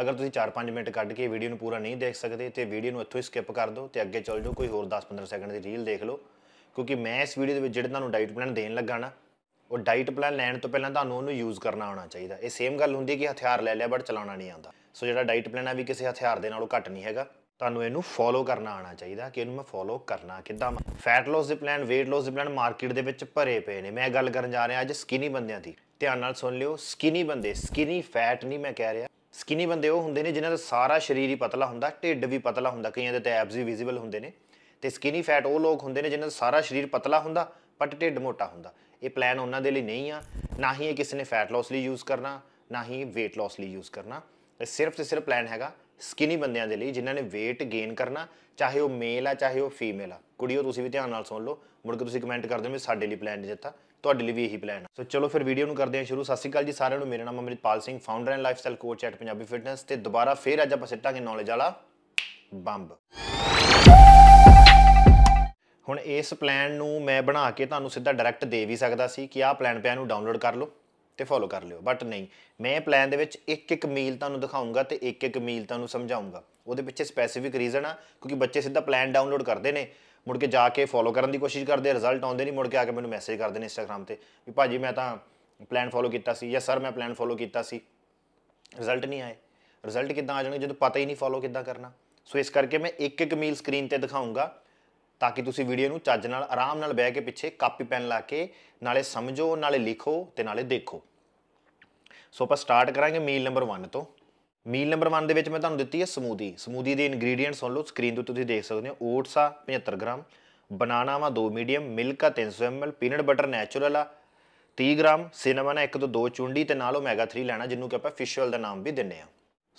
ਅਗਰ ਤੁਸੀਂ 4-5 ਮਿੰਟ ਕੱਢ ਕੇ ਵੀਡੀਓ ਨੂੰ ਪੂਰਾ ਨਹੀਂ ਦੇਖ ਸਕਦੇ ਤੇ ਵੀਡੀਓ ਨੂੰ ਇੱਥੋਂ ਹੀ ਸਕਿਪ ਕਰ ਦਿਓ ਤੇ ਅੱਗੇ ਚੱਲ ਜਾਓ ਕੋਈ ਹੋਰ 10-15 ਸੈਕਿੰਡ ਦੀ ਰੀਲ ਦੇਖ ਲਓ ਕਿਉਂਕਿ ਮੈਂ ਇਸ ਵੀਡੀਓ ਦੇ ਵਿੱਚ ਜਿਹੜਾ ਤੁਹਾਨੂੰ ਡਾਈਟ ਪਲਾਨ ਦੇਣ ਲੱਗਾ ਨਾ ਉਹ ਡਾਈਟ ਪਲਾਨ ਲੈਣ ਤੋਂ ਪਹਿਲਾਂ ਤੁਹਾਨੂੰ ਉਹਨੂੰ ਯੂਜ਼ ਕਰਨਾ ਆਉਣਾ ਚਾਹੀਦਾ ਇਹ ਸੇਮ ਗੱਲ ਹੁੰਦੀ ਕਿ ਹਥਿਆਰ ਲੈ ਲਿਆ ਬਟ ਚਲਾਉਣਾ ਨਹੀਂ ਆਉਂਦਾ ਸੋ ਜਿਹੜਾ ਡਾਈਟ ਪਲਾਨ ਆ ਵੀ ਕਿਸੇ ਹਥਿਆਰ ਦੇ ਨਾਲੋਂ ਘੱਟ ਨਹੀਂ ਹੈਗਾ ਤੁਹਾਨੂੰ ਇਹਨੂੰ ਫੋਲੋ ਕਰਨਾ ਆਉਣਾ ਚਾਹੀਦਾ ਕਿ ਇਹਨੂੰ ਮੈਂ ਫੋਲੋ ਕਰਨਾ ਕਿੱਦਾਂ ਫੈਟ ਲਾਸ ਦੇ ਪਲਾਨ weight loss ਦੇ ਪਲਾਨ ਮਾਰਕੀਟ ਦੇ ਵਿੱਚ ਭਰੇ ਪਏ ਨੇ ਮੈਂ ਗੱਲ ਕਰਨ ਜਾ ਰਿਹਾ ਅੱਜ ਸਕਿਨੀ ਬੰਦਿਆਂ ਦੀ ਧਿਆਨ ਨਾਲ ਸੁਣ ਲਿਓ ਸਕਿਨੀ ਬੰਦੇ ਸਕਿਨੀ ਫੈਟ ਨਹੀਂ ਮੈਂ ਕਹਿ ਰਿਹਾ ਸਕਿਨੀ ਬੰਦੇ ਉਹ ਹੁੰਦੇ ਨੇ ਜਿਨ੍ਹਾਂ ਦਾ ਸਾਰਾ ਸਰੀਰ ਹੀ ਪਤਲਾ ਹੁੰਦਾ ਢਿੱਡ ਵੀ ਪਤਲਾ ਹੁੰਦਾ ਕਈਆਂ ਦੇ ਤਾਂ ਐਬਸ ਵੀ ਵਿਜ਼ੀਬਲ ਹੁੰਦੇ ਨੇ ਤੇ ਸਕਿਨੀ ਫੈਟ ਉਹ ਲੋਕ ਹੁੰਦੇ ਨੇ ਜਿਨ੍ਹਾਂ ਦਾ ਸਾਰਾ ਸਰੀਰ ਪਤਲਾ ਹੁੰਦਾ ਪਰ ਢਿੱਡ ਮੋਟਾ ਹੁੰਦਾ ਇਹ ਪਲਾਨ ਉਹਨਾਂ ਦੇ ਲਈ ਨਹੀਂ ਆ ਨਾ ਹੀ ਇਹ ਕਿਸੇ ਨੇ ਫੈਟ ਲਾਸ ਲਈ ਯੂਜ਼ ਕਰਨਾ ਨਾ ਹੀ weight loss ਲਈ ਯੂਜ਼ ਕਰਨਾ ਇਹ ਸਿਰਫ ਤੇ ਸਿਰਫ ਪਲਾਨ ਹੈਗਾ ਸਕਿਨੀ ਬੰਦਿਆਂ ਦੇ ਲਈ ਜਿਨ੍ਹਾਂ ਨੇ weight gain ਕਰਨਾ ਚਾਹੇ ਉਹ ਮੇਲ ਆ ਚਾਹੇ ਉਹ ਫੀਮੇਲ ਆ ਕੁੜੀਓ ਤੁਸੀਂ ਵੀ ਧਿਆਨ ਨਾਲ ਸੁਣ ਲਓ ਮੁੜ ਕੇ ਤੁਸੀਂ ਕਮੈਂਟ ਕਰ ਦਿਓ ਵੀ ਸਾਡੇ ਲਈ ਪਲਾਨ ਨਹੀਂ ਦਿੱਤਾ ਤੁਹਾਡੇ ਲਈ ਵੀ ਇਹੀ ਪਲਾਨ ਹੈ ਸੋ ਚਲੋ ਫਿਰ ਵੀਡੀਓ ਨੂੰ ਕਰਦੇ ਹਾਂ ਸ਼ੁਰੂ ਸਤਿ ਸ਼੍ਰੀ ਅਕਾਲ ਜੀ ਸਾਰਿਆਂ ਨੂੰ ਮੇਰਾ ਨਾਮ Amritpal Singh founder and lifestyle coach at Punjabi Fitness ਤੇ ਦੁਬਾਰਾ ਫੇਰ ਅੱਜ ਆਪਾਂ ਸਿੱਟਾਂਗੇ ਨੌਲੇਜ ਵਾਲਾ ਬੰਬ ਹੁਣ ਇਸ ਪਲਾਨ ਨੂੰ ਮੈਂ ਬਣਾ ਕੇ ਤੁਹਾਨੂੰ ਸਿੱਧਾ ਡਾਇਰੈਕਟ ਦੇ ਵੀ ਸਕਦਾ ਸੀ ਕਿ ਆਹ ਪਲਾਨ ਪਿਆ ਨੂੰ ਡਾਊਨਲੋਡ ਕਰ ਲਓ ਤੇ ਫੋਲੋ ਕਰ ਲਿਓ ਬਟ ਨਹੀਂ ਮੈਂ ਪਲਾਨ ਦੇ ਵਿੱਚ ਇੱਕ ਇੱਕ ਮੀਲ ਤੁਹਾਨੂੰ ਦਿਖਾਉਂਗਾ ਤੇ ਇੱਕ ਇੱਕ ਮੀਲ ਤੁਹਾਨੂੰ ਸਮਝਾਉਂਗਾ ਉਹਦੇ ਪਿੱਛੇ ਸਪੈਸੀਫਿਕ ਰੀਜ਼ਨ ਆ ਕਿਉਂਕਿ ਬੱਚੇ ਸਿੱਧਾ ਪਲਾਨ ਡਾਊਨਲੋਡ ਕਰਦੇ ਨੇ ਮੁੜ ਕੇ ਜਾ ਕੇ ਫੋਲੋ ਕਰਨ ਦੀ ਕੋਸ਼ਿਸ਼ ਕਰਦੇ ਰਿਜ਼ਲਟ ਆਉਂਦੇ ਨਹੀਂ ਮੁੜ ਕੇ ਆ ਕੇ ਮੈਨੂੰ ਮੈਸੇਜ ਕਰਦੇ ਨੇ ਇੰਸਟਾਗ੍ਰam ਤੇ ਵੀ ਭਾਜੀ ਮੈਂ ਤਾਂ ਪਲਾਨ ਫੋਲੋ ਕੀਤਾ ਸੀ ਜਾਂ ਸਰ ਮੈਂ ਪਲਾਨ ਫੋਲੋ ਕੀਤਾ ਸੀ ਰਿਜ਼ਲਟ ਨਹੀਂ ਆਏ ਰਿਜ਼ਲਟ ਕਿੱਦਾਂ ਆ ਜਾਣਗੇ ਜਦੋਂ ਪਤਾ ਹੀ ਨਹੀਂ ਫੋਲੋ ਕਿੱਦਾਂ ਕਰਨਾ ਸੋ ਇਸ ਕਰਕੇ ਮੈਂ ਇੱਕ ਇੱਕ ਮੀਲ ਸਕਰੀਨ ਤੇ ਦਿਖਾਉਂਗਾ ਤਾਂ ਕਿ ਤੁਸੀਂ ਵੀਡੀਓ ਨੂੰ ਚੱਜ ਨਾਲ ਆਰਾਮ ਨਾਲ ਬਹਿ ਕੇ ਪਿੱਛੇ ਕਾਪੀ ਪੈਨ ਲਾ ਕੇ ਨਾਲੇ ਸਮਝੋ ਨਾਲੇ ਲਿਖੋ ਤੇ ਨਾਲੇ ਦੇਖੋ ਸੋ ਆਪਾਂ ਸਟਾਰਟ ਕਰਾਂਗੇ ਮੀਲ ਨੰਬਰ 1 ਤੋਂ ਮੀਲ ਨੰਬਰ 1 ਦੇ ਵਿੱਚ ਮੈਂ ਤੁਹਾਨੂੰ ਦਿੱਤੀ ਹੈ ਸਮੂਦੀ ਸਮੂਦੀ ਦੇ ਇਨਗਰੀਡੀਐਂਟ ਸੁਣ ਲਓ ਸਕਰੀਨ ਤੇ ਤੁਸੀਂ ਦੇਖ ਸਕਦੇ ਹੋ ਓਟਸ ਆ 75 ਗ੍ਰਾਮ ਬਨਾਨਾ ਆ 2 ਮੀਡੀਅਮ ਮਿਲਕ ਆ 300 ਐਮਐਲ ਪੀਨਟ ਬਟਰ ਨੈਚੁਰਲ ਆ 30 ਗ੍ਰਾਮ ਸਿਨਮਨ ਆ 1 ਤੋਂ 2 ਚੁੰਡੀ ਤੇ ਨਾਲ ਓਮੇਗਾ 3 ਲੈਣਾ ਜਿੰਨੂੰ ਕਿ ਆਪਾਂ ਫਿਸ਼ ਦਾ ਨਾਮ ਵੀ ਦਿੰਨੇ ਆ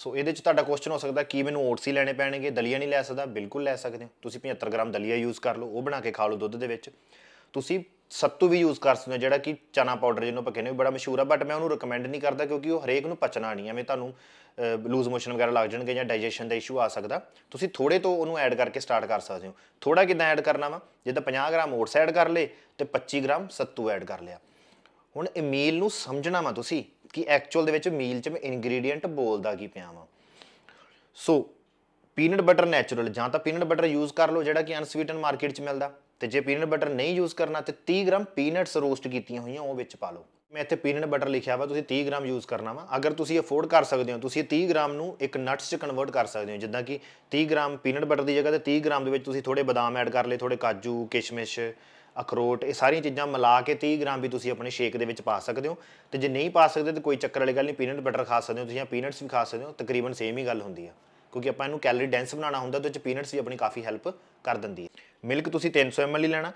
ਸੋ ਇਹਦੇ ਚ ਤੁਹਾਡਾ ਕੁਐਸਚਨ ਹੋ ਸਕਦਾ ਕੀ ਮੈਨੂੰ ਓਟਸ ਹੀ ਲੈਣੇ ਪੈਣਗੇ ਦਲੀਆ ਨਹੀਂ ਲੈ ਸਕਦਾ ਬਿਲਕੁਲ ਲੈ ਸਕਦੇ ਹੋ ਤੁਸੀਂ 75 ਗ੍ਰਾਮ ਦਲੀਆ ਯੂਜ਼ ਕਰ ਲਓ ਉਹ ਬਣਾ ਕੇ ਖਾ ਲਓ ਦੁੱਧ ਦੇ ਵਿੱਚ ਤੁਸੀਂ ਸੱਤੂ ਵੀ ਯੂਜ਼ ਕਰ ਸਕਦੇ ਹੋ ਜਿਹੜਾ ਕਿ ਚਨਾ ਪਾਊਡਰ ਜਿਹਨੂੰ ਆਪਾਂ ਕਹਿੰਦੇ ਬੜਾ ਮਸ਼ਹੂਰ ਆ ਬਟ ਮੈਂ ਉਹਨੂੰ ਰეკਮੈਂਡ ਨਹੀਂ ਕਰਦਾ ਕਿਉਂਕਿ ਉਹ ਹਰੇਕ ਨੂੰ ਪਚਣਾ ਨਹੀਂ ਐਵੇਂ ਤੁਹਾਨੂੰ ਲੂਜ਼ ਮੋਸ਼ਨ ਵਗੈਰਾ ਲੱਗ ਜਾਣਗੇ ਜਾਂ ਡਾਈਜੈਸ਼ਨ ਦਾ ਇਸ਼ੂ ਆ ਸਕਦਾ ਤੁਸੀਂ ਥੋੜੇ ਤੋਂ ਉਹਨੂੰ ਐਡ ਕਰਕੇ ਸਟਾਰਟ ਕਰ ਸਕਦੇ ਹੋ ਥੋੜਾ ਕਿਦਾਂ ਐਡ ਕਰਨਾ ਵਾ ਜਿੱਦਾਂ 50 ਗ੍ਰਾਮ ਓਟਸ ਐਡ ਕਰ ਲੇ ਤੇ 25 ਗ੍ਰਾਮ ਸੱਤੂ ਐਡ ਕਰ ਲਿਆ ਹੁਣ ਇਹ ਮੀਲ ਨੂੰ ਸਮਝਣਾ ਵਾ ਤੁਸੀਂ ਕਿ ਐਕਚੁਅਲ ਦੇ ਵਿੱਚ ਮੀਲ 'ਚ ਮੈਂ ਇਨਗਰੀਡੀਐਂਟ ਬੋਲਦਾ ਕੀ ਪਿਆ ਵਾ ਸੋ ਪੀਨਟ ਬਟਰ ਨੇਚਰਲ ਜਾਂ ਤਾਂ ਪੀਨਟ ਬਟਰ ਯੂਜ਼ ਕਰ ਲਓ ਜਿਹੜਾ ਕਿ ਅਨਸਵੀਟਨ ਮਾਰਕੀਟ 'ਚ ਮਿਲਦਾ ਤੇ ਜੇ ਪੀਨਟ ਬਟਰ ਨਹੀਂ ਯੂਜ਼ ਕਰਨਾ ਤੇ 30 ਗ੍ਰਾਮ ਪੀਨਟਸ ਰੋਸਟ ਕੀਤੀਆਂ ਹੋਈਆਂ ਉਹ ਵਿੱਚ ਪਾ ਲਓ ਮੈਂ ਇੱਥੇ ਪੀਨਟ ਬਟਰ ਲਿਖਿਆ ਵਾ ਤੁਸੀਂ 30 ਗ੍ਰਾਮ ਯੂਜ਼ ਕਰਨਾ ਵਾ ਅਗਰ ਤੁਸੀਂ ਅਫੋਰਡ ਕਰ ਸਕਦੇ ਹੋ ਤੁਸੀਂ 30 ਗ੍ਰਾਮ ਨੂੰ ਇੱਕ ਨਟਸ 'ਚ ਕਨਵਰਟ ਕਰ ਸਕਦੇ ਹੋ ਜਿੱਦਾਂ ਕਿ 30 ਗ੍ਰਾਮ ਪੀਨਟ ਬਟਰ ਦੀ ਜਗ੍ਹਾ ਤੇ 30 ਗ੍ਰਾਮ ਦੇ ਵਿੱਚ ਤੁਸੀਂ ਥੋੜੇ ਬਦਾਮ ਐਡ ਕਰ ਲਏ ਥੋੜੇ ਕਾਜੂ ਕਿਸ਼ਮਿਸ਼ ਅਖਰੋਟ ਇਹ ਸਾਰੀਆਂ ਚੀਜ਼ਾਂ ਮਿਲਾ ਕੇ 30 ਗ੍ਰਾਮ ਵੀ ਤੁਸੀਂ ਆਪਣੇ ਸ਼ੇਕ ਦੇ ਵਿੱਚ ਪਾ ਸਕਦੇ ਹੋ ਤੇ ਜੇ ਨਹੀਂ ਪਾ ਸਕਦੇ ਤਾਂ ਕੋਈ ਚੱਕਰ ਵਾਲੀ ਗੱਲ ਨਹੀਂ ਪੀਨਟ ਬਟਰ ਖਾ ਸਕਦੇ ਹੋ ਤੁਸੀਂ ਜਾਂ ਪੀਨਟਸ ਵੀ ਖਾ ਸਕਦੇ ਹੋ ਤਕਰੀਬਨ ਸੇਮ ਹੀ ਗੱਲ ਹੁੰਦੀ ਆ ਕਿਉਂਕਿ ਆਪਾਂ ਇਹਨੂੰ ਕੈਲਰੀ ਡੈਂਸ ਬਣਾਉਣਾ ਹੁੰਦਾ ਤੇ ਚ ਪੀਨਟਸ ਵੀ ਆਪਣੀ ਕਾਫੀ ਹੈਲਪ ਕਰ ਦਿੰਦੀ ਹੈ ਮਿਲਕ ਤੁਸੀਂ 300 ml ਲੈਣਾ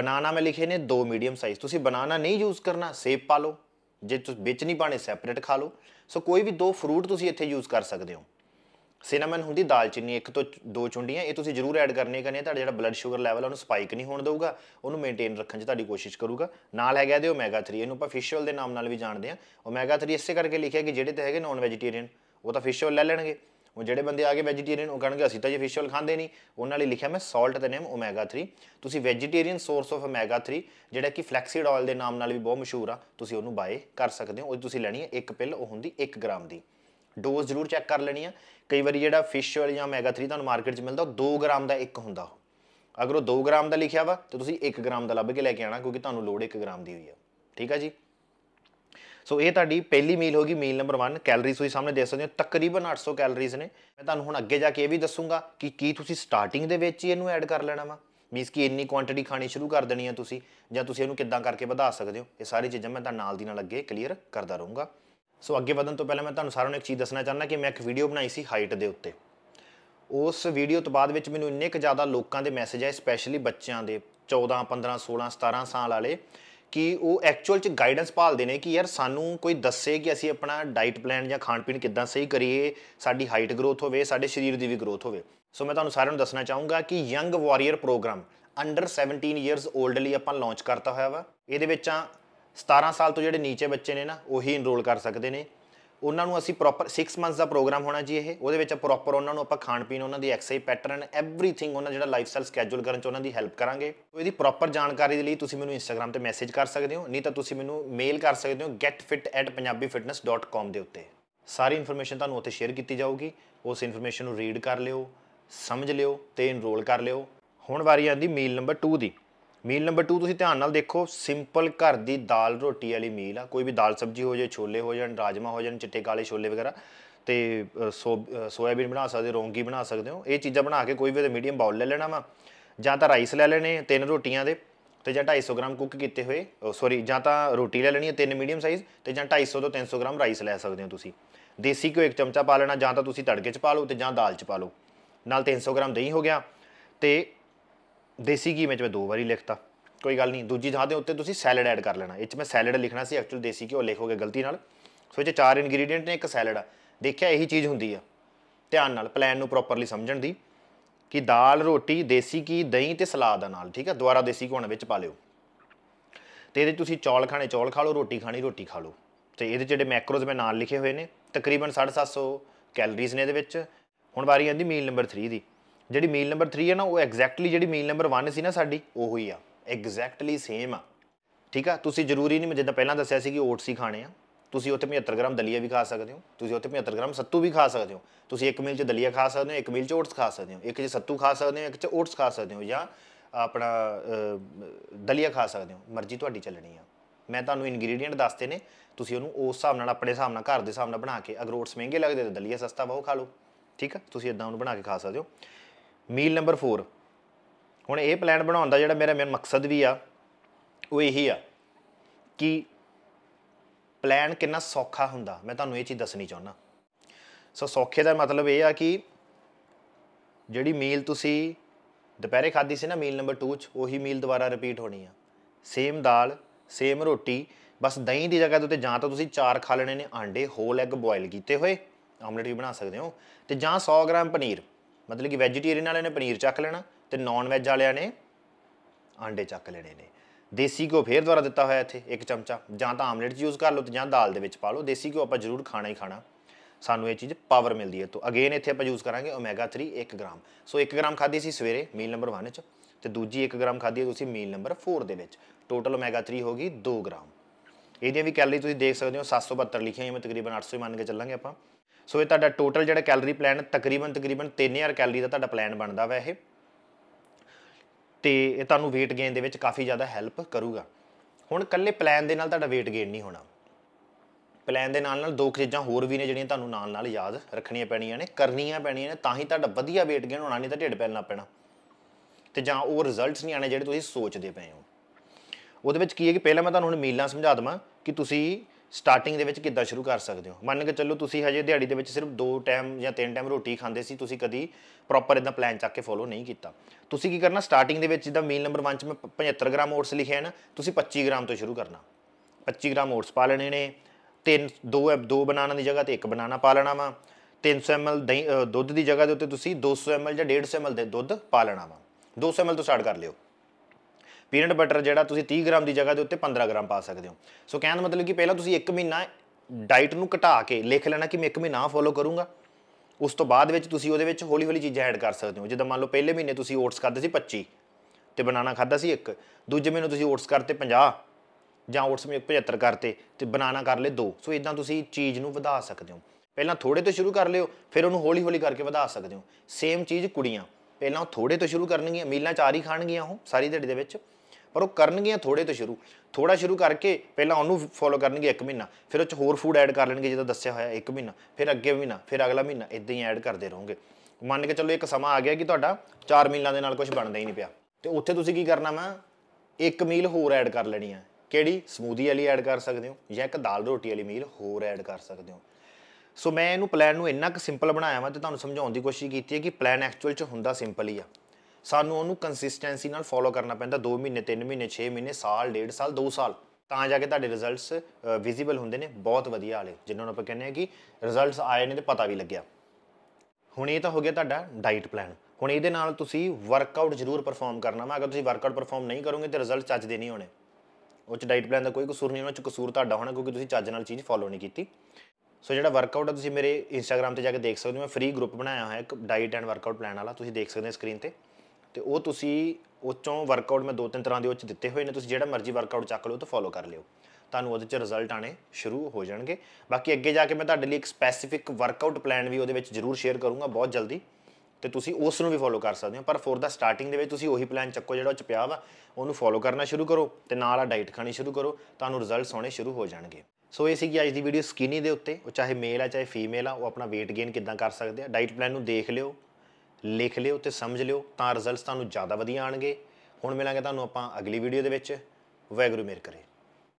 ਬਨਾਨਾ ਮੈਂ ਲਿਖੇ ਨੇ ਦੋ ਮੀਡੀਅਮ ਸਾਈਜ਼ ਤੁਸੀਂ ਬਨਾਨਾ ਨਹੀਂ ਯੂਜ਼ ਕਰਨਾ ਸੇਬ ਪਾ ਲਓ ਜੇ ਤੁਸੀਂ ਵਿੱਚ ਨਹੀਂ ਪਾਣੇ ਸੈਪਰੇਟ ਖਾ ਲਓ ਸੋ ਕੋਈ ਵੀ ਦੋ ਫਰੂਟ ਤੁਸੀਂ ਇੱਥੇ ਯੂਜ਼ ਕਰ ਸਕਦੇ ਹੋ ਸਿਨਮਨ ਹੁੰਦੀ ਦਾਲਚੀਨੀ ਇੱਕ ਤੋਂ ਦੋ ਚੁੰਡੀਆਂ ਇਹ ਤੁਸੀਂ ਜ਼ਰੂਰ ਐਡ ਕਰਨੀ ਕਰਨੀ ਤੁਹਾਡਾ ਜਿਹੜਾ ਬਲੱਡ ਸ਼ੂਗਰ ਲੈਵਲ ਉਹਨੂੰ ਸਪਾਈਕ ਨਹੀਂ ਹੋਣ ਦੇਊਗਾ ਉਹਨੂੰ ਮੇਨਟੇਨ ਰੱਖਣ 'ਚ ਤੁਹਾਡੀ ਕੋਸ਼ਿਸ਼ ਕਰੂਗਾ ਨਾਲ ਹੈਗਾ ਦੇ ਓਮੇਗਾ 3 ਇਹਨੂੰ ਆਪਾਂ ਫਿਸ਼ ਦੇ ਨਾਮ ਨਾਲ ਵੀ ਜਾਣਦੇ ਆ ਓਮੇਗਾ 3 ਇਸੇ ਕਰਕੇ ਲਿਖਿਆ ਕਿ ਜਿਹੜੇ ਤੇ ਹੈਗੇ ਨਾਨ ਵੈਜੀਟੇਰੀਅਨ ਉਹ ਤਾਂ ਫਿਸ਼ ਲੈ ਲੈਣਗੇ ਉਹ ਜਿਹੜੇ ਬੰਦੇ ਆਗੇ ਵੈਜੀਟੇਰੀਅਨ ਉਹ ਕਹਣਗੇ ਅਸੀਂ ਤਾਂ ਜੀ ਫਿਸ਼ਲ ਖਾਂਦੇ ਨਹੀਂ ਉਹਨਾਂ ਲਈ ਲਿਖਿਆ ਮੈਂ ਸਾਲਟ ਦੇ ਨੇਮ ਓਮੇਗਾ 3 ਤੁਸੀਂ ਵੈਜੀਟੇਰੀਅਨ ਸੋਰਸ ਆਫ ਓਮੇਗਾ 3 ਜਿਹੜਾ ਕਿ ਫਲੈਕਸੀਡ ਆਇਲ ਦੇ ਨਾਮ ਨਾਲ ਵੀ ਬਹੁਤ ਮਸ਼ਹੂਰ ਆ ਤੁਸੀਂ ਉਹਨੂੰ ਬਾਏ ਕਰ ਸਕਦੇ ਹੋ ਉਹ ਤੁਸੀਂ ਲੈਣੀ ਹੈ ਇੱਕ ਪਿਲ ਉਹ ਹੁੰਦੀ 1 ਗ੍ਰਾਮ ਦੀ ਡੋਜ਼ ਜ਼ਰੂਰ ਚੈੱਕ ਕਰ ਲੈਣੀ ਆ ਕਈ ਵਾਰੀ ਜਿਹੜਾ ਫਿਸ਼ ਆਇਲ ਜਾਂ ਓਮੇਗਾ 3 ਤੁਹਾਨੂੰ ਮਾਰਕੀਟ 'ਚ ਮਿਲਦਾ ਉਹ 2 ਗ੍ਰਾਮ ਦਾ ਇੱਕ ਹੁੰਦਾ ਉਹ ਅਗਰ ਉਹ 2 ਗ੍ਰਾਮ ਦਾ ਲਿਖਿਆ ਵਾ ਤੇ ਤੁਸੀਂ 1 ਗ੍ਰਾਮ ਦਾ ਲੱਭ ਕੇ ਲੈ ਕੇ ਆਣਾ ਕਿਉਂਕਿ ਤੁਹਾਨੂੰ ਲੋੜ 1 ਗ੍ਰਾਮ ਦੀ ਹੋਈ ਆ ਠੀਕ ਆ ਜੀ ਸੋ ਇਹ ਤੁਹਾਡੀ ਪਹਿਲੀ ਮੀਲ ਹੋਗੀ ਮੀਲ ਨੰਬਰ 1 ਕੈਲਰੀਜ਼ ਤੁਸੀਂ ਸਾਹਮਣੇ ਦੇਖ ਸਕਦੇ ਹੋ ਤਕਰੀਬਨ 800 ਕੈਲਰੀਜ਼ ਨੇ ਮੈਂ ਤੁਹਾਨੂੰ ਹੁਣ ਅੱਗੇ ਜਾ ਕੇ ਇਹ ਵੀ ਦੱਸੂਗਾ ਕਿ ਕੀ ਤੁਸੀਂ ਸਟਾਰਟਿੰਗ ਦੇ ਵਿੱਚ ਹੀ ਇਹਨੂੰ ਐਡ ਕਰ ਲੈਣਾ ਵਾ ਮੀਨਸ ਕਿ ਇੰਨੀ ਕੁਆਂਟੀਟੀ ਖਾਣੀ ਸ਼ੁਰੂ ਕਰ ਦੇਣੀ ਆ ਤੁਸੀਂ ਜਾਂ ਤੁਸੀਂ ਇਹਨੂੰ ਕਿੱਦਾਂ ਕਰਕੇ ਵਧਾ ਸਕਦੇ ਹੋ ਇਹ ਸਾਰੀ ਚੀਜ਼ਾਂ ਮੈਂ ਤੁਹਾਨੂੰ ਨਾਲ ਦੀ ਨਾਲ ਅੱਗੇ ਕਲੀਅਰ ਕਰਦਾ ਰਹੂੰਗਾ ਸੋ ਅੱਗੇ ਵਧਣ ਤੋਂ ਪਹਿਲਾਂ ਮੈਂ ਤੁਹਾਨੂੰ ਸਾਰਿਆਂ ਨੂੰ ਇੱਕ ਚੀਜ਼ ਦੱਸਣਾ ਚਾਹੁੰਦਾ ਕਿ ਮੈਂ ਇੱਕ ਵੀਡੀਓ ਬਣਾਈ ਸੀ ਹਾਈਟ ਦੇ ਉੱਤੇ ਉਸ ਵੀਡੀਓ ਤੋਂ ਬਾਅਦ ਵਿੱਚ ਮੈਨੂੰ ਇੰਨੇ ਕੁ ਜ਼ਿਆਦਾ ਲੋਕਾਂ ਦੇ ਮੈਸੇਜ ਆਏ ਸਪੈਸ਼ਲੀ ਬੱਚਿਆਂ ਦੇ 14 15 16 17 ਸਾਲ ਵਾਲੇ ਕਿ ਉਹ ਐਕਚੁਅਲ ਚ ਗਾਈਡੈਂਸ ਭਾਲਦੇ ਨੇ ਕਿ ਯਾਰ ਸਾਨੂੰ ਕੋਈ ਦੱਸੇ ਕਿ ਅਸੀਂ ਆਪਣਾ ਡਾਈਟ ਪਲਾਨ ਜਾਂ ਖਾਣ ਪੀਣ ਕਿੱਦਾਂ ਸਹੀ ਕਰੀਏ ਸਾਡੀ ਹਾਈਟ ਗਰੋਥ ਹੋਵੇ ਸਾਡੇ ਸਰੀਰ ਦੀ ਵੀ ਗਰੋਥ ਹੋਵੇ ਸੋ ਮੈਂ ਤੁਹਾਨੂੰ ਸਾਰਿਆਂ ਨੂੰ ਦੱਸਣਾ ਚਾਹੂੰਗਾ ਕਿ young warrior programme under 17 years old ਲਈ ਆਪਾਂ ਲਾਂਚ ਕਰਤਾ ਹੋਇਆ ਵਾ ਇਹਦੇ ਵਿੱਚ ਆ 17 ਸਾਲ ਤੋਂ ਜਿਹੜੇ ਨੀਚੇ ਬੱਚੇ ਨੇ ਨਾ ਉਹੀ ਇਨਰੋਲ ਕਰ ਸਕਦੇ ਨੇ ਉਹਨਾਂ ਨੂੰ ਅਸੀਂ ਪ੍ਰੋਪਰ 6 ਮੰਥਸ ਦਾ ਪ੍ਰੋਗਰਾਮ ਹੋਣਾ ਜੀ ਇਹ ਉਹਦੇ ਵਿੱਚ ਪ੍ਰੋਪਰ ਉਹਨਾਂ ਨੂੰ ਆਪਾਂ ਖਾਣ ਪੀਣ ਉਹਨਾਂ ਦੀ ਐਕਸਰਸਾਈਜ਼ ਪੈਟਰਨ एवरीथिंग ਉਹਨਾਂ ਜਿਹੜਾ ਲਾਈਫ ਸਟਾਈਲ ਸਕੇਜੂਲ ਕਰਨ ਚ ਉਹਨਾਂ ਦੀ ਹੈਲਪ ਕਰਾਂਗੇ ਸੋ ਇਹਦੀ ਪ੍ਰੋਪਰ ਜਾਣਕਾਰੀ ਦੇ ਲਈ ਤੁਸੀਂ ਮੈਨੂੰ ਇੰਸਟਾਗ੍ਰam ਤੇ ਮੈਸੇਜ ਕਰ ਸਕਦੇ ਹੋ ਨਹੀਂ ਤਾਂ ਤੁਸੀਂ ਮੈਨੂੰ ਮੇਲ ਕਰ ਸਕਦੇ ਹੋ getfit@punjabifitness.com ਦੇ ਉੱਤੇ ਸਾਰੀ ਇਨਫੋਰਮੇਸ਼ਨ ਤੁਹਾਨੂੰ ਉੱਥੇ ਸ਼ੇਅਰ ਕੀਤੀ ਜਾਊਗੀ ਉਸ ਇਨਫੋਰਮੇਸ਼ਨ ਨੂੰ ਰੀਡ ਕਰ ਲਿਓ ਸਮਝ ਲਿਓ ਤੇ ਇਨਰੋਲ ਕਰ ਲਿਓ ਹੁਣ ਵਾਰੀ ਆਂਦੀ ਮੀਲ ਨੰਬਰ 2 ਦੀ ਮੀਲ ਨੰਬਰ 2 ਤੁਸੀਂ ਧਿਆਨ ਨਾਲ ਦੇਖੋ ਸਿੰਪਲ ਘਰ ਦੀ ਦਾਲ ਰੋਟੀ ਵਾਲੀ ਮੀਲ ਆ ਕੋਈ ਵੀ ਦਾਲ ਸਬਜ਼ੀ ਹੋ ਜਾਏ ਛੋਲੇ ਹੋ ਜਾਣ ਰਾਜਮਾ ਹੋ ਜਾਣ ਚਿੱਟੇ ਕਾਲੇ ਛੋਲੇ ਵਗੈਰਾ ਤੇ ਸੋਇਆਬੀਨ ਬਣਾ ਸਕਦੇ ਰੋਂਗੀ ਬਣਾ ਸਕਦੇ ਹੋ ਇਹ ਚੀਜ਼ਾਂ ਬਣਾ ਕੇ ਕੋਈ ਵੀ ਤੇ ਮੀਡੀਅਮ ਬਾਉਲ ਲੈ ਲੈਣਾ ਵਾ ਜਾਂ ਤਾਂ ਰਾਈਸ ਲੈ ਲੈਣੇ ਤਿੰਨ ਰੋਟੀਆਂ ਦੇ ਤੇ ਜਾਂ 250 ਗ੍ਰਾਮ ਕੁੱਕ ਕੀਤੇ ਹੋਏ ਸੌਰੀ ਜਾਂ ਤਾਂ ਰੋਟੀ ਲੈ ਲੈਣੀ ਹੈ ਤਿੰਨ ਮੀਡੀਅਮ ਸਾਈਜ਼ ਤੇ ਜਾਂ 250 ਤੋਂ 300 ਗ੍ਰਾਮ ਰਾਈਸ ਲੈ ਸਕਦੇ ਹੋ ਤੁਸੀਂ ਦੇਸੀ ਘਿਓ ਇੱਕ ਚਮਚਾ ਪਾ ਲੈਣਾ ਜਾਂ ਤਾਂ ਤੁਸੀਂ ਤੜਕੇ 'ਚ ਪਾ ਲਓ ਤੇ ਜਾਂ ਦਾਲ 'ਚ ਪਾ ਲਓ ਨਾਲ 300 ਗ੍ਰਾਮ ਦਹੀਂ ਹੋ ਗਿਆ ਤੇ ਦੇਸੀ ਘੀ ਵਿੱਚ ਮੈਂ ਦੋ ਵਾਰੀ ਲਿਖਤਾ ਕੋਈ ਗੱਲ ਨਹੀਂ ਦੂਜੀ ਥਾਂ ਦੇ ਉੱਤੇ ਤੁਸੀਂ ਸੈਲਡ ਐਡ ਕਰ ਲੈਣਾ ਇਹ ਚ ਮੈਂ ਸੈਲਡ ਲਿਖਣਾ ਸੀ ਐਕਚੁਅਲ ਦੇਸੀ ਘਿਓ ਲਿਖੋਗੇ ਗਲਤੀ ਨਾਲ ਸੋ ਇਹ ਚ ਚਾਰ ਇਨਗਰੀਡੀਐਂਟ ਨੇ ਇੱਕ ਸੈਲਡ ਆ ਦੇਖਿਆ ਇਹੀ ਚੀਜ਼ ਹੁੰਦੀ ਆ ਧਿਆਨ ਨਾਲ ਪਲਾਨ ਨੂੰ ਪ੍ਰੋਪਰਲੀ ਸਮਝਣ ਦੀ ਕਿ ਦਾਲ ਰੋਟੀ ਦੇਸੀ ਘੀ ਦਹੀਂ ਤੇ ਸਲਾਦ ਨਾਲ ਠੀਕ ਆ ਦੁਆਰਾ ਦੇਸੀ ਘੋਣ ਵਿੱਚ ਪਾ ਲਿਓ ਤੇ ਇਹਦੇ ਤੁਸੀਂ ਚੌਲ ਖਾਣੇ ਚੌਲ ਖਾ ਲਓ ਰੋਟੀ ਖਾਣੀ ਰੋਟੀ ਖਾ ਲਓ ਤੇ ਇਹਦੇ ਜਿਹੜੇ ਮੈਕਰੋਜ਼ ਮੈਂ ਨਾਲ ਲਿਖੇ ਹੋਏ ਨੇ ਤਕਰੀਬਨ 750 ਕੈਲਰੀਜ਼ ਨੇ ਇਹਦੇ ਵਿੱਚ ਹੁਣ ਵਾਰੀ ਆਂਦੀ ਮੀਲ ਨੰਬਰ 3 ਦੀ ਜਿਹੜੀ ਮੀਲ ਨੰਬਰ 3 ਹੈ ਨਾ ਉਹ ਐਗਜ਼ੈਕਟਲੀ ਜਿਹੜੀ ਮੀਲ ਨੰਬਰ 1 ਸੀ ਨਾ ਸਾਡੀ ਉਹ ਹੀ ਆ ਐਗਜ਼ੈਕਟਲੀ ਸੇਮ ਆ ਠੀਕ ਆ ਤੁਸੀਂ ਜ਼ਰੂਰੀ ਨਹੀਂ ਮੈਂ ਜਿੱਦਾਂ ਪਹਿਲਾਂ ਦੱਸਿਆ ਸੀ ਕਿ ਓਟਸ ਹੀ ਖਾਣੇ ਆ ਤੁਸੀਂ ਉੱਥੇ 75 ਗ੍ਰਾਮ ਦਲੀਆ ਵੀ ਖਾ ਸਕਦੇ ਹੋ ਤੁਸੀਂ ਉੱਥੇ 75 ਗ੍ਰਾਮ ਸੱਤੂ ਵੀ ਖਾ ਸਕਦੇ ਹੋ ਤੁਸੀਂ ਇੱਕ ਮੀਲ 'ਚ ਦਲੀਆ ਖਾ ਸਕਦੇ ਹੋ ਇੱਕ ਮੀਲ 'ਚ ਓਟਸ ਖਾ ਸਕਦੇ ਹੋ ਇੱਕ 'ਚ ਸੱਤੂ ਖਾ ਸਕਦੇ ਹੋ ਇੱਕ 'ਚ ਓਟਸ ਖਾ ਸਕਦੇ ਹੋ ਜਾਂ ਆਪਣਾ ਦਲੀਆ ਖਾ ਸਕਦੇ ਹੋ ਮਰਜ਼ੀ ਤੁਹਾਡੀ ਚੱਲਣੀ ਆ ਮੈਂ ਤੁਹਾਨੂੰ ਇਨਗਰੀਡੀਅੰਟ ਦੱਸਦੇ ਨੇ ਤੁਸੀਂ ਉਹਨੂੰ ਉਸ ਹਿਸਾਬ ਨਾਲ ਆਪਣੇ ਹਿਸਾਬ ਨਾਲ ਘਰ ਦੇ ਹਿਸਾਬ ਨਾਲ ਬਣਾ ਕੇ ਅਗਰ ਓਟਸ ਮਹਿੰਗੇ ਲੱਗਦੇ ਤਾਂ ਦਲੀਆ ਸਸਤਾ ਵਾ ਖਾ ਲਓ ਠੀਕ ਆ ਤੁਸੀਂ ਇਦਾਂ ਉਹਨੂੰ ਬਣਾ ਕੇ ਖਾ ਸਕਦੇ ਹੋ ਮੀਲ ਨੰਬਰ 4 ਹੁਣ ਇਹ ਪਲਾਨ ਬਣਾਉਣ ਦਾ ਜਿਹੜਾ ਮੇਰਾ ਮੇਨ ਮਕਸਦ ਵੀ ਆ ਉਹ ਇਹੀ ਆ ਕਿ ਪਲਾਨ ਕਿੰਨਾ ਸੌਖਾ ਹੁੰਦਾ ਮੈਂ ਤੁਹਾਨੂੰ ਇਹ ਚੀਜ਼ ਦੱਸਣੀ ਚਾਹੁੰਦਾ ਸੋ ਸੌਖੇ ਦਾ ਮਤਲਬ ਇਹ ਆ ਕਿ ਜਿਹੜੀ ਮੀਲ ਤੁਸੀਂ ਦੁਪਹਿਰੇ ਖਾਧੀ ਸੀ ਨਾ ਮੀਲ ਨੰਬਰ 2 ਚ ਉਹੀ ਮੀਲ ਦੁਬਾਰਾ ਰਿਪੀਟ ਹੋਣੀ ਆ ਸੇਮ ਦਾਲ ਸੇਮ ਰੋਟੀ ਬਸ ਦਹੀਂ ਦੀ ਜਗ੍ਹਾ ਤੇ ਜਾਂ ਤਾਂ ਤੁਸੀਂ ਚਾਰ ਖਾ ਲੈਣੇ ਨੇ ਆਂਡੇ ਹੋਲ ਐਗ ਬੋਇਲ ਕੀਤੇ ਹੋਏ ਆਮਲੇਟ ਵੀ ਬਣਾ ਸਕਦੇ ਹੋ ਤੇ ਜਾਂ 100 ਗ੍ਰਾਮ ਪਨੀਰ ਮਤਲਬ ਕਿ ਵੈਜੀਟੇਰੀਅਨ ਵਾਲਿਆਂ ਨੇ ਪਨੀਰ ਚੱਕ ਲੈਣਾ ਤੇ ਨਾਨ ਵੈਜ ਵਾਲਿਆਂ ਨੇ ਆਂਡੇ ਚੱਕ ਲੈਣੇ ਨੇ ਦੇਸੀ ਘਿਓ ਫੇਰ ਦੁਆਰਾ ਦਿੱਤਾ ਹੋਇਆ ਇੱਥੇ ਇੱਕ ਚਮਚਾ ਜਾਂ ਤਾਂ ਆਮਲੇਟ 'ਚ ਯੂਜ਼ ਕਰ ਲਓ ਤੇ ਜਾਂ ਦਾਲ ਦੇ ਵਿੱਚ ਪਾ ਲਓ ਦੇਸੀ ਘਿਓ ਆਪਾਂ ਜ਼ਰੂਰ ਖਾਣਾ ਹੀ ਖਾਣਾ ਸਾਨੂੰ ਇਹ ਚੀਜ਼ ਪਾਵਰ ਮਿਲਦੀ ਹੈ ਤੋਂ ਅਗੇਨ ਇੱਥੇ ਆਪਾਂ ਯੂਜ਼ ਕਰਾਂਗੇ ਓਮੇਗਾ 3 1 ਗ੍ਰਾਮ ਸੋ 1 ਗ੍ਰਾਮ ਖਾਦੀ ਸੀ ਸਵੇਰੇ ਮੀਲ ਨੰਬਰ 1 ਵਿੱਚ ਤੇ ਦੂਜੀ 1 ਗ੍ਰਾਮ ਖਾਦੀ ਹੈ ਤੁਸੀਂ ਮੀਲ ਨੰਬਰ 4 ਦੇ ਵਿੱਚ ਟੋਟਲ ਓਮੇਗਾ 3 ਹੋਗੀ 2 ਗ੍ਰਾਮ ਇਹਦੀਆਂ ਵੀ ਕੈਲਰੀ ਤੁਸੀਂ ਦੇਖ ਸਕਦੇ ਹੋ 772 ਲਿਖੀਆਂ ਮੈਂ ਤਕਰੀਬਨ 800 ਮੰਨ ਕੇ ਚੱਲਾਂਗੇ ਆਪਾਂ ਸੋ ਇਹ ਤੁਹਾਡਾ ਟੋਟਲ ਜਿਹੜਾ ਕੈਲਰੀ ਪਲਾਨ ਤਕਰੀਬਨ ਤਕਰੀਬਨ 3000 ਕੈਲਰੀ ਦਾ ਤੁਹਾਡਾ ਪਲਾਨ ਬਣਦਾ ਵਾ ਇਹ ਤੇ ਇਹ ਤੁਹਾਨੂੰ weight gain ਦੇ ਵਿੱਚ ਕਾਫੀ ਜ਼ਿਆਦਾ ਹੈਲਪ ਕਰੂਗਾ ਹੁਣ ਕੱਲੇ ਪਲਾਨ ਦੇ ਨਾਲ ਤੁਹਾਡਾ weight gain ਨਹੀਂ ਹੋਣਾ ਪਲਾਨ ਦੇ ਨਾਲ ਨਾਲ ਦੋ ਚੀਜ਼ਾਂ ਹੋਰ ਵੀ ਨੇ ਜਿਹੜੀਆਂ ਤੁਹਾਨੂੰ ਨਾਲ ਨਾਲ ਯਾਦ ਰੱਖਣੀਆਂ ਪੈਣੀਆਂ ਨੇ ਕਰਨੀਆਂ ਪੈਣੀਆਂ ਨੇ ਤਾਂ ਹੀ ਤੁਹਾਡਾ ਵਧੀਆ weight gain ਹੋਣਾ ਨਹੀਂ ਤਾਂ ਢਿੱਡ ਪੈਣਾ ਪੈਣਾ ਤੇ ਜਾਂ ਉਹ ਰਿਜ਼ਲਟਸ ਨਹੀਂ ਆਣੇ ਜਿਹੜੇ ਤੁਸੀਂ ਸੋਚਦੇ ਪਏ ਹੋ ਉਹਦੇ ਵਿੱਚ ਕੀ ਹੈ ਕਿ ਪਹਿਲਾਂ ਮੈਂ ਤੁਹਾਨੂੰ ਹੁਣ ਮੀਲਾਂ ਸਮਝਾ ਦਵਾਂ ਕਿ ਤੁਸੀਂ ਸਟਾਰਟਿੰਗ ਦੇ ਵਿੱਚ ਕਿੱਦਾਂ ਸ਼ੁਰੂ ਕਰ ਸਕਦੇ ਹੋ ਮੰਨ ਕੇ ਚੱਲੋ ਤੁਸੀਂ ਹਜੇ ਦਿਹਾੜੀ ਦੇ ਵਿੱਚ ਸਿਰਫ ਦੋ ਟਾਈਮ ਜਾਂ ਤਿੰਨ ਟਾਈਮ ਰੋਟੀ ਖਾਂਦੇ ਸੀ ਤੁਸੀਂ ਕਦੀ ਪ੍ਰੋਪਰ ਇਦਾਂ ਪਲਾਨ ਚੱਕ ਕੇ ਫੋਲੋ ਨਹੀਂ ਕੀਤਾ ਤੁਸੀਂ ਕੀ ਕਰਨਾ ਸਟਾਰਟਿੰਗ ਦੇ ਵਿੱਚ ਜਿੱਦਾਂ ਮੀਲ ਨੰਬਰ 1 ਚ ਮੈਂ 75 ਗ੍ਰਾਮ ਓਟਸ ਲਿਖਿਆ ਹੈ ਨਾ ਤੁਸੀਂ 25 ਗ੍ਰਾਮ ਤੋਂ ਸ਼ੁਰੂ ਕਰਨਾ 25 ਗ੍ਰਾਮ ਓਟਸ ਪਾ ਲੈਣੇ ਨੇ ਤਿੰਨ ਦੋ ਦੋ ਬਨਾਨਾ ਦੀ ਜਗ੍ਹਾ ਤੇ ਇੱਕ ਬਨਾਨਾ ਪਾ ਲੈਣਾ ਵਾ 300 ml ਦੁੱਧ ਦੀ ਜਗ੍ਹਾ ਦੇ ਉੱਤੇ ਤੁਸੀਂ 200 ml ਜਾਂ 150 ml ਦੇ ਦੁੱਧ ਪਾ ਲੈਣਾ ਵਾ 200 ml ਤੋਂ ਸਟਾਰਟ ਕਰ ਲਿਓ ਪੀਨਟ ਬਟਰ ਜਿਹੜਾ ਤੁਸੀਂ 30 ਗ੍ਰਾਮ ਦੀ ਜਗ੍ਹਾ ਦੇ ਉੱਤੇ 15 ਗ੍ਰਾਮ ਪਾ ਸਕਦੇ ਹੋ ਸੋ ਕਹਿਣ ਦਾ ਮਤਲਬ ਕਿ ਪਹਿਲਾਂ ਤੁਸੀਂ 1 ਮਹੀਨਾ ਡਾਈਟ ਨੂੰ ਘਟਾ ਕੇ ਲਿਖ ਲੈਣਾ ਕਿ ਮੈਂ 1 ਮਹੀਨਾ ਫੋਲੋ ਕਰੂੰਗਾ ਉਸ ਤੋਂ ਬਾਅਦ ਵਿੱਚ ਤੁਸੀਂ ਉਹਦੇ ਵਿੱਚ ਹੌਲੀ-ਹੌਲੀ ਚੀਜ਼ਾਂ ਐਡ ਕਰ ਸਕਦੇ ਹੋ ਜਿੱਦਾਂ ਮੰਨ ਲਓ ਪਹਿਲੇ ਮਹੀਨੇ ਤੁਸੀਂ ਓਟਸ ਖਾਦੇ ਸੀ 25 ਤੇ ਬਨਾਨਾ ਖਾਦਾ ਸੀ 1 ਦੂਜੇ ਮਹੀਨੇ ਤੁਸੀਂ ਓਟਸ ਕਰਤੇ 50 ਜਾਂ ਓਟਸ ਮੇ 75 ਕਰਤੇ ਤੇ ਬਨਾਨਾ ਕਰ ਲਏ 2 ਸੋ ਇਦਾਂ ਤੁਸੀਂ ਚੀਜ਼ ਨੂੰ ਵਧਾ ਸਕਦੇ ਹੋ ਪਹਿਲਾਂ ਥੋੜੇ ਤੋਂ ਸ਼ੁਰੂ ਕਰ ਲਿਓ ਫਿਰ ਉਹਨੂੰ ਹੌਲੀ-ਹੌਲੀ ਕਰਕੇ ਵਧਾ ਸਕਦੇ ਹੋ ਸੇਮ ਚੀਜ਼ ਕੁੜੀਆਂ ਪਹਿਲਾਂ ਉਹ ਥੋੜੇ ਤੋਂ ਸ਼ੁਰੂ ਕਰਨਗੀਆਂ ਮੀਲਾਂ ਚਾਰ ਹੀ ਖਾਣਗੀਆਂ ਉਹ ਸਾਰੀ ਦਿਹਾੜੀ ਦੇ ਵਿੱਚ ਪਰ ਉਹ ਕਰਨਗੀਆਂ ਥੋੜੇ ਤੋਂ ਸ਼ੁਰੂ ਥੋੜਾ ਸ਼ੁਰੂ ਕਰਕੇ ਪਹਿਲਾਂ ਉਹਨੂੰ ਫੋਲੋ ਕਰਨਗੇ 1 ਮਹੀਨਾ ਫਿਰ ਉਹ ਚ ਹੋਰ ਫੂਡ ਐਡ ਕਰ ਲੈਣਗੇ ਜਿਹਦਾ ਦੱਸਿਆ ਹੋਇਆ 1 ਮਹੀਨਾ ਫਿਰ ਅੱਗੇ ਮਹੀਨਾ ਫਿਰ ਅਗਲਾ ਮਹੀਨਾ ਇਦਾਂ ਹੀ ਐਡ ਕਰਦੇ ਰਹੋਗੇ ਮੰਨ ਕੇ ਚੱਲੋ ਇੱਕ ਸਮਾਂ ਆ ਗਿਆ ਕਿ ਤੁਹਾਡਾ 4 ਮੀਲਾਂ ਦੇ ਨਾਲ ਕੁਝ ਬਣਦਾ ਹੀ ਨਹੀਂ ਪਿਆ ਤੇ ਉੱਥੇ ਤੁਸੀਂ ਕੀ ਕਰਨਾ ਵਾ ਇੱਕ ਮੀਲ ਹੋਰ ਐਡ ਕਰ ਲੈਣੀ ਆ ਕਿਹੜੀ ਸਮੂਦੀ ਵਾਲੀ ਐਡ ਕਰ ਸਕਦੇ ਹੋ ਜਾਂ ਇੱਕ ਦਾਲ ਰੋਟੀ ਵਾਲੀ ਮੀਲ ਹੋਰ ਐਡ ਕਰ ਸਕਦੇ ਹੋ ਸੋ ਮੈਂ ਇਹਨੂੰ ਪਲਾਨ ਨੂੰ ਇੰਨਾ ਕੁ ਸਿੰਪਲ ਬਣਾਇਆ ਵਾ ਤੇ ਤੁਹਾਨੂੰ ਸਮਝਾਉਣ ਦੀ ਕੋਸ਼ਿਸ਼ ਕੀਤੀ ਹੈ ਕਿ ਪਲਾਨ ਐਕਚੁਅਲ ਚ ਹੁੰਦਾ ਸਿੰਪਲ ਹੀ ਆ ਸਾਨੂੰ ਉਹਨੂੰ ਕੰਸਿਸਟੈਂਸੀ ਨਾਲ ਫੋਲੋ ਕਰਨਾ ਪੈਂਦਾ 2 ਮਹੀਨੇ 3 ਮਹੀਨੇ 6 ਮਹੀਨੇ ਸਾਲ ਡੇਢ ਸਾਲ 2 ਸਾਲ ਤਾਂ ਜਾ ਕੇ ਤੁਹਾਡੇ ਰਿਜ਼ਲਟਸ ਵਿਜ਼ੀਬਲ ਹੁੰਦੇ ਨੇ ਬਹੁਤ ਵਧੀਆ ਵਾਲੇ ਜਿਨ੍ਹਾਂ ਨੂੰ ਆਪਾਂ ਕਹਿੰਦੇ ਆ ਕਿ ਰਿਜ਼ਲਟਸ ਆਏ ਨੇ ਤੇ ਪਤਾ ਵੀ ਲੱਗਿਆ ਹੁਣ ਇਹ ਤਾਂ ਹੋ ਗਿਆ ਤੁਹਾਡਾ ਡਾਈਟ ਪਲਾਨ ਹੁਣ ਇਹਦੇ ਨਾਲ ਤੁਸੀਂ ਵਰਕਆਊਟ ਜ਼ਰੂਰ ਪਰਫਾਰਮ ਕਰਨਾ ਮੈਂ ਅਗਰ ਤੁਸੀਂ ਵਰਕਆਊਟ ਪਰਫਾਰਮ ਨਹੀਂ ਕਰੋਗੇ ਤੇ ਰਿਜ਼ਲਟ ਚੱਜ ਦੇ ਨਹੀਂ ਹੋਣੇ ਉਹ ਚ ਡਾਈਟ ਪਲਾਨ ਦਾ ਕੋਈ ਕਸੂਰ ਨਹੀਂ ਉਹਨਾਂ ਚ ਕਸੂਰ ਤੁਹਾਡਾ ਹੋਣਾ ਕਿਉਂਕਿ ਤੁਸੀਂ ਚੱਜ ਨਾਲ ਚੀਜ਼ ਫੋਲੋ ਨਹੀਂ ਕੀਤੀ ਸੋ ਜਿਹੜਾ ਵਰਕਆਊਟ ਆ ਤੁਸੀਂ ਮੇਰੇ ਇੰਸਟਾਗ੍ਰam ਤੇ ਜਾ ਕੇ ਦੇਖ ਸਕਦੇ ਹੋ ਮੈਂ ਫ੍ਰੀ ਗਰੁੱਪ ਬਣਾਇਆ ਹੋਇਆ ਇੱਕ ਡਾਈਟ ਐਂਡ ਵਰਕਆਊਟ ਪਲਾਨ ਵਾਲਾ ਤੁਸੀਂ ਦੇਖ ਸਕਦੇ ਹੋ ਸਕਰੀਨ ਤੇ ਤੇ ਉਹ ਤੁਸੀਂ ਉਹ ਚੋਂ ਵਰਕਆਊਟ ਮੈਂ ਦੋ ਤਿੰਨ ਤਰ੍ਹਾਂ ਦੇ ਉਹ ਚ ਦਿੱਤੇ ਹੋਏ ਨੇ ਤੁਸੀਂ ਜਿਹੜਾ ਮਰਜ਼ੀ ਵਰਕਆਊਟ ਚੱਕ ਲਓ ਤੇ ਫੋਲੋ ਕਰ ਲਿਓ ਤੁਹਾਨੂੰ ਉਹਦੇ ਚ ਰਿਜ਼ਲਟ ਆਣੇ ਸ਼ੁਰੂ ਹੋ ਜਾਣਗੇ ਬਾਕੀ ਅੱਗੇ ਜਾ ਕੇ ਮੈਂ ਤੁਹਾਡੇ ਲਈ ਇੱਕ ਸਪੈਸੀਫਿਕ ਵਰਕਆਊਟ ਪਲਾਨ ਵੀ ਉਹਦੇ ਵਿੱਚ ਜ਼ਰੂਰ ਸ਼ੇਅਰ ਕਰੂੰਗਾ ਬਹੁਤ ਜਲਦੀ ਤੇ ਤੁਸੀਂ ਉਸ ਨੂੰ ਵੀ ਫੋਲੋ ਕਰ ਸਕਦੇ ਹੋ ਪਰ ਫੋਰ ਦਾ ਸਟਾਰਟਿੰਗ ਦੇ ਵਿੱਚ ਤੁਸੀਂ ਉਹੀ ਪਲਾਨ ਚੱਕੋ ਜਿਹੜਾ ਉਹ ਚ ਪਿਆ ਵਾ ਉਹਨੂੰ ਫੋਲੋ ਕਰਨਾ ਸ਼ੁਰੂ ਕਰੋ ਤੇ ਨਾਲ ਆ ਡਾਈਟ ਖਾਣੀ ਸ਼ੁਰੂ ਕਰੋ ਤੁਹਾਨੂੰ ਰਿਜ਼ਲਟਸ ਆਉਣੇ ਸ਼ੁਰੂ ਹੋ ਜਾਣਗੇ ਸੋ ਇਹ ਸੀਗੀ ਅੱਜ ਦੀ ਵੀਡੀਓ ਸਕਿਨੀ ਦੇ ਉੱਤੇ ਉਹ ਚਾਹੇ ਮੇਲ ਆ ਚਾਹੇ ਫੀਮੇਲ ਆ ਉਹ ਆਪਣਾ weight gain ਕਿੱਦਾਂ ਕਰ ਸਕਦੇ ਆ ਡਾਈਟ ਪਲਾਨ ਨੂੰ ਦੇਖ ਲਿਓ ਲਿਖ ਲਿਓ ਤੇ ਸਮਝ ਲਿਓ ਤਾਂ ਰਿਜ਼ਲਟਸ ਤੁਹਾਨੂੰ ਜ਼ਿਆਦਾ ਵਧੀਆ ਆਣਗੇ ਹੁਣ ਮਿਲਾਂਗੇ ਤੁਹਾਨੂੰ ਆਪਾਂ ਅਗਲੀ ਵੀਡੀਓ ਦੇ ਵਿੱਚ ਵੈਗਰੂ ਮੇਰ ਕਰੇ